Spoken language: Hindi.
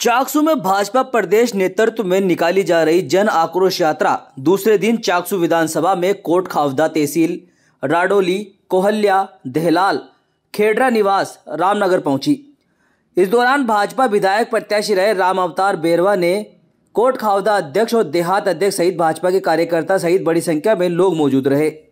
चाकसू में भाजपा प्रदेश नेतृत्व में निकाली जा रही जन आक्रोश यात्रा दूसरे दिन चाकसू विधानसभा में कोट खावदा तहसील राडोली कोहल्या देहलाल खेडरा निवास रामनगर पहुंची इस दौरान भाजपा विधायक प्रत्याशी रहे राम अवतार बेरवा ने कोट खावदा अध्यक्ष और देहात अध्यक्ष सहित भाजपा के कार्यकर्ता सहित बड़ी संख्या में लोग मौजूद रहे